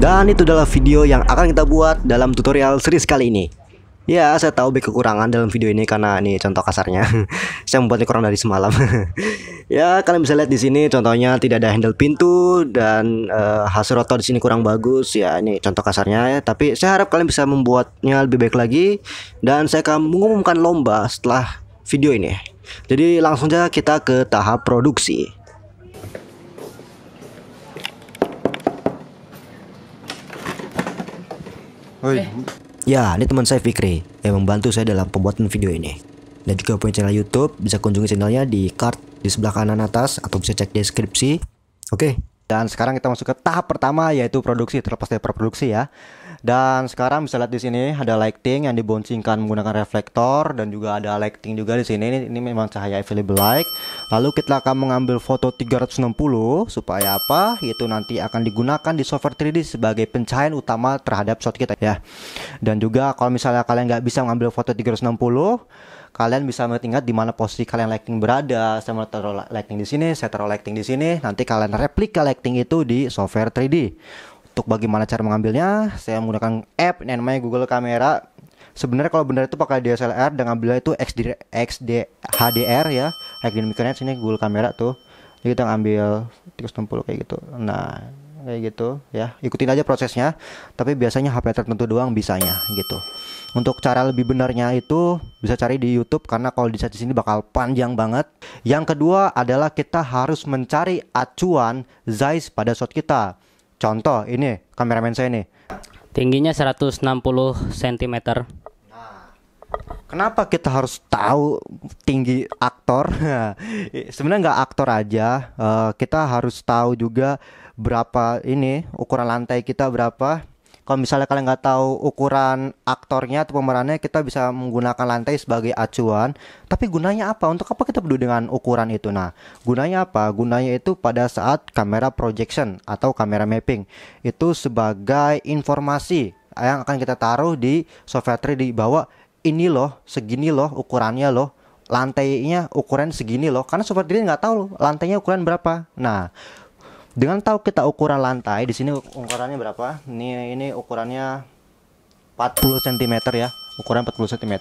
Dan itu adalah video yang akan kita buat dalam tutorial seri kali ini Ya, saya tahu baik kekurangan dalam video ini karena ini contoh kasarnya. saya membuatnya kurang dari semalam. ya, kalian bisa lihat di sini contohnya tidak ada handle pintu dan uh, hasil rotor di sini kurang bagus. Ya, ini contoh kasarnya ya. Tapi saya harap kalian bisa membuatnya lebih baik lagi dan saya akan mengumumkan lomba setelah video ini. Jadi langsung saja kita ke tahap produksi. Hey. Eh. Ya, ini teman saya Fikri yang membantu saya dalam pembuatan video ini. Dan juga punya channel YouTube, bisa kunjungi channelnya di card di sebelah kanan atas atau bisa cek deskripsi. Oke, okay. dan sekarang kita masuk ke tahap pertama yaitu produksi terlepas dari produksi ya. Dan sekarang bisa lihat di sini ada lighting yang diboncingkan menggunakan reflektor dan juga ada lighting juga di sini. Ini, ini memang cahaya available light. Lalu kita akan mengambil foto 360 supaya apa? Itu nanti akan digunakan di software 3D sebagai pencahayaan utama terhadap shot kita ya. Dan juga kalau misalnya kalian nggak bisa mengambil foto 360 kalian bisa mengingat di mana posisi kalian lighting berada. Saya mau taruh lighting di sini, saya taruh lighting di sini. Nanti kalian replika lighting itu di software 3D untuk bagaimana cara mengambilnya saya menggunakan app yang namanya Google Camera sebenarnya kalau benar itu pakai DSLR dan ngambilnya itu XDR, XD HDR ya High Dynamic Range ini Google Camera tuh jadi kita ngambil 360 kayak gitu nah kayak gitu ya ikutin aja prosesnya tapi biasanya HP tertentu doang bisanya gitu untuk cara lebih benarnya itu bisa cari di YouTube karena kalau di di sini bakal panjang banget. Yang kedua adalah kita harus mencari acuan Zeiss pada shot kita. Contoh ini kameramen saya ini. Tingginya 160 cm. kenapa kita harus tahu tinggi aktor? Sebenarnya nggak aktor aja, uh, kita harus tahu juga berapa ini ukuran lantai kita berapa, kalau misalnya kalian nggak tahu ukuran aktornya atau pemerannya kita bisa menggunakan lantai sebagai acuan tapi gunanya apa untuk apa kita peduli dengan ukuran itu nah gunanya apa gunanya itu pada saat kamera projection atau kamera mapping itu sebagai informasi yang akan kita taruh di software 3D bahwa ini loh segini loh ukurannya loh lantainya ukuran segini loh karena software 3D nggak tahu lantainya ukuran berapa nah dengan tahu kita ukuran lantai, di sini ukurannya berapa? Ini ini ukurannya 40 cm ya ukuran 40 cm.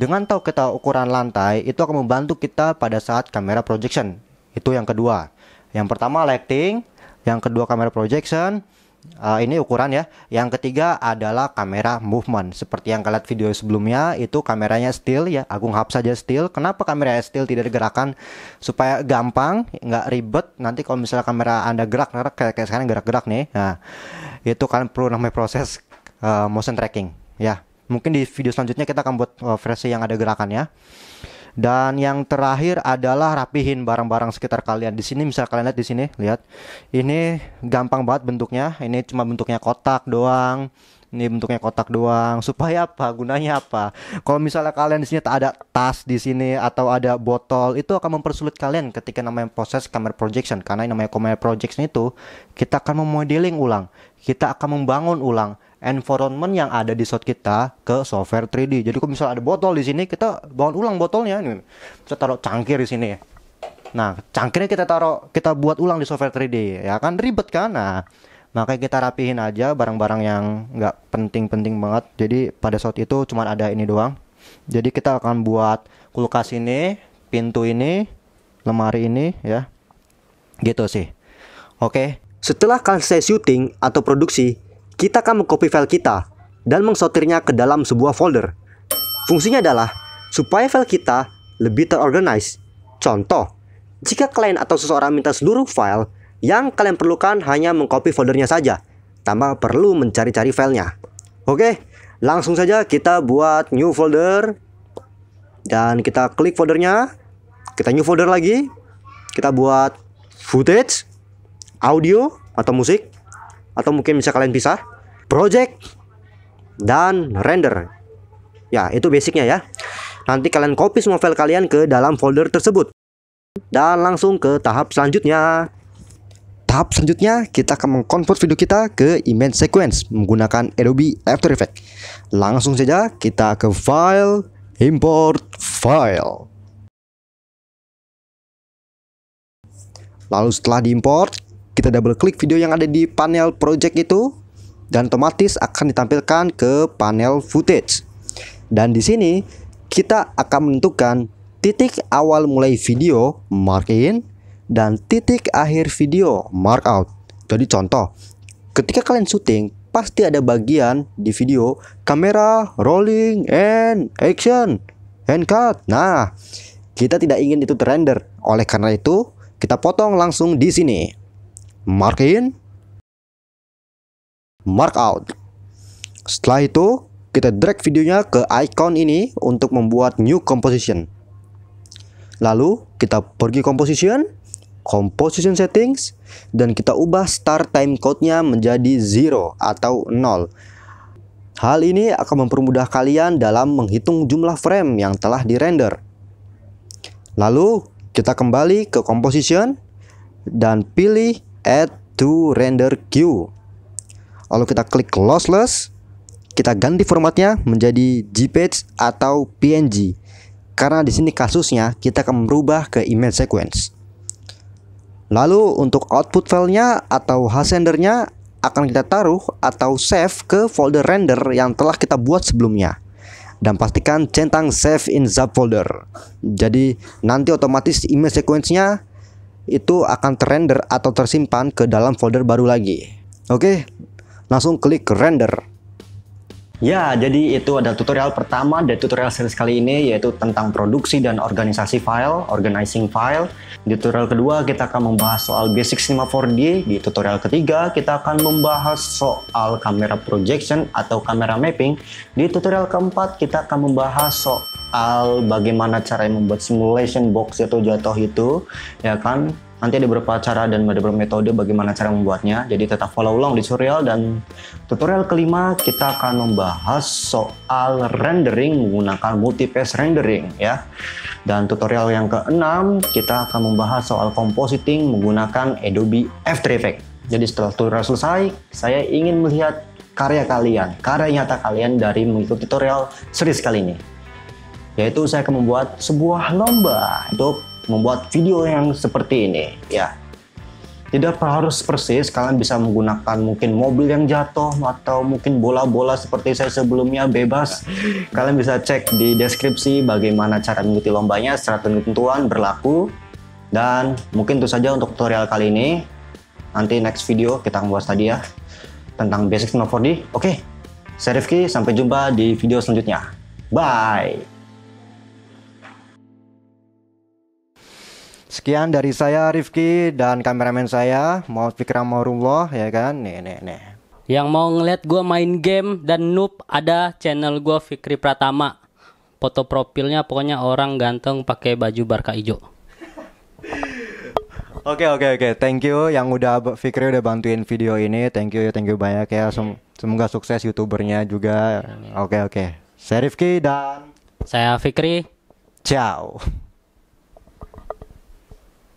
Dengan tahu kita ukuran lantai, itu akan membantu kita pada saat kamera projection. Itu yang kedua. Yang pertama lighting, yang kedua kamera projection, Uh, ini ukuran ya. Yang ketiga adalah kamera movement. Seperti yang kalian lihat video sebelumnya, itu kameranya still ya. Agung hap saja still. Kenapa kamera still tidak digerakkan? Supaya gampang, nggak ribet. Nanti kalau misalnya kamera anda gerak, kayak, kayak sekarang gerak-gerak nih. Nah, itu kalian perlu namanya proses uh, motion tracking ya. Mungkin di video selanjutnya kita akan buat uh, versi yang ada gerakannya. Dan yang terakhir adalah rapihin barang-barang sekitar kalian. Di sini misal kalian lihat di sini, lihat. Ini gampang banget bentuknya. Ini cuma bentuknya kotak doang. Ini bentuknya kotak doang. Supaya apa? Gunanya apa? Kalau misalnya kalian di sini tak ada tas di sini atau ada botol, itu akan mempersulit kalian ketika namanya proses kamera projection. Karena yang namanya kamera projection itu kita akan memodeling ulang, kita akan membangun ulang environment yang ada di shot kita ke software 3D. Jadi kalau misal ada botol di sini, kita bangun ulang botolnya. Kita taruh cangkir di sini. Nah, cangkirnya kita taruh, kita buat ulang di software 3D. Ya kan ribet kan? Nah, makanya kita rapihin aja barang-barang yang nggak penting-penting banget. Jadi pada shot itu cuma ada ini doang. Jadi kita akan buat kulkas ini, pintu ini, lemari ini, ya. Gitu sih. Oke. Okay. Setelah selesai syuting atau produksi, kita akan mengcopy file kita dan mengsortirnya ke dalam sebuah folder. Fungsinya adalah supaya file kita lebih terorganize. Contoh, jika klien atau seseorang minta seluruh file, yang kalian perlukan hanya mengcopy foldernya saja, tanpa perlu mencari-cari filenya. Oke, langsung saja kita buat new folder dan kita klik foldernya. Kita new folder lagi. Kita buat footage, audio atau musik atau mungkin bisa kalian pisah project dan render ya itu basicnya ya nanti kalian copy semua file kalian ke dalam folder tersebut dan langsung ke tahap selanjutnya tahap selanjutnya kita akan mengkonvert video kita ke image sequence menggunakan Adobe After Effects. Langsung saja kita ke file, import file. Lalu setelah diimport, kita double klik video yang ada di panel project itu dan otomatis akan ditampilkan ke panel footage. Dan di sini kita akan menentukan titik awal mulai video mark in dan titik akhir video mark out. Jadi contoh, ketika kalian syuting pasti ada bagian di video kamera rolling and action and cut. Nah, kita tidak ingin itu terrender. Oleh karena itu, kita potong langsung di sini. Mark in Mark out. Setelah itu, kita drag videonya ke icon ini untuk membuat new composition. Lalu, kita pergi composition, composition settings, dan kita ubah start time code-nya menjadi 0 atau 0. Hal ini akan mempermudah kalian dalam menghitung jumlah frame yang telah dirender. Lalu, kita kembali ke composition dan pilih add to render queue. Lalu kita klik lossless, kita ganti formatnya menjadi JPEG atau PNG. Karena di sini kasusnya kita akan merubah ke image sequence. Lalu untuk output filenya atau hasendernya akan kita taruh atau save ke folder render yang telah kita buat sebelumnya dan pastikan centang save in zap folder. Jadi nanti otomatis image sequence-nya itu akan terrender atau tersimpan ke dalam folder baru lagi. Oke, langsung klik render. Ya, jadi itu adalah tutorial pertama dari tutorial series kali ini yaitu tentang produksi dan organisasi file, organizing file. Di tutorial kedua kita akan membahas soal basic Cinema 4D. Di tutorial ketiga kita akan membahas soal kamera projection atau kamera mapping. Di tutorial keempat kita akan membahas soal bagaimana cara membuat simulation box itu jatuh itu, ya kan? Nanti ada beberapa cara dan ada beberapa metode bagaimana cara membuatnya. Jadi tetap follow along di tutorial dan tutorial kelima kita akan membahas soal rendering menggunakan multipass rendering ya. Dan tutorial yang keenam kita akan membahas soal compositing menggunakan Adobe After Effects. Jadi setelah tutorial selesai, saya ingin melihat karya kalian, karya nyata kalian dari mengikuti tutorial series kali ini. Yaitu saya akan membuat sebuah lomba untuk membuat video yang seperti ini ya tidak harus persis kalian bisa menggunakan mungkin mobil yang jatuh atau mungkin bola-bola seperti saya sebelumnya bebas kalian bisa cek di deskripsi bagaimana cara mengikuti lombanya secara ketentuan berlaku dan mungkin itu saja untuk tutorial kali ini nanti next video kita akan tadi ya tentang basic no 4D oke saya Rifki sampai jumpa di video selanjutnya bye Sekian dari saya Rifki dan kameramen saya pikiran Fikram Maurullah ya kan. Nih nih nih. Yang mau ngeliat gue main game dan noob ada channel gue Fikri Pratama. Foto profilnya pokoknya orang ganteng pakai baju barka hijau. Oke oke oke, thank you yang udah Fikri udah bantuin video ini, thank you thank you banyak ya. Sem semoga sukses youtubernya juga. Oke oke. Saya Rifki dan saya Fikri. Ciao.